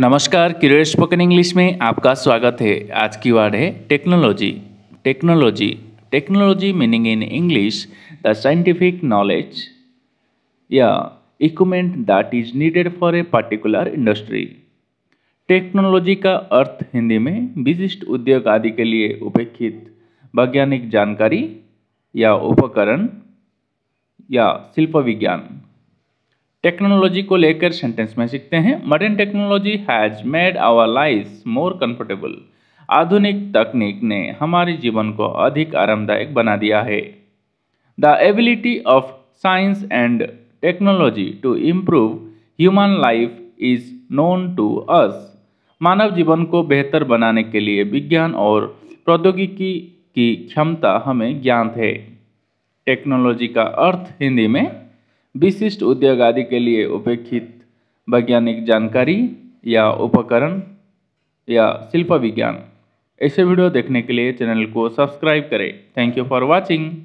नमस्कार curious spoken English में आपका स्वागत है आज की वार्ड है technology technology technology meaning in English the scientific knowledge या equipment that is needed for a particular industry technology का अर्थ हिंदी में विशिष्ट उद्योग आदि के लिए उपेक्षित वैज्ञानिक जानकारी या उपकरण या शिल्प विज्ञान टेक्नोलॉजी को लेकर सेंटेंस में सीखते हैं modern technology has made our life more comfortable आधुनिक तकनीक ने हमारे जीवन को अधिक आरामदायक बना दिया है the ability of science and technology to improve human life is known to us मानव जीवन को बेहतर बनाने के लिए विज्ञान और प्रौद्योगिकी की क्षमता हमें ज्ञात है टेक्नोलॉजी का अर्थ हिंदी में विशिष्ट उद्योग आदि के लिए उपेक्षित वैज्ञानिक जानकारी या उपकरण या शिल्प विज्ञान ऐसे वीडियो देखने के लिए चैनल को सब्सक्राइब करें थैंक यू फॉर वॉचिंग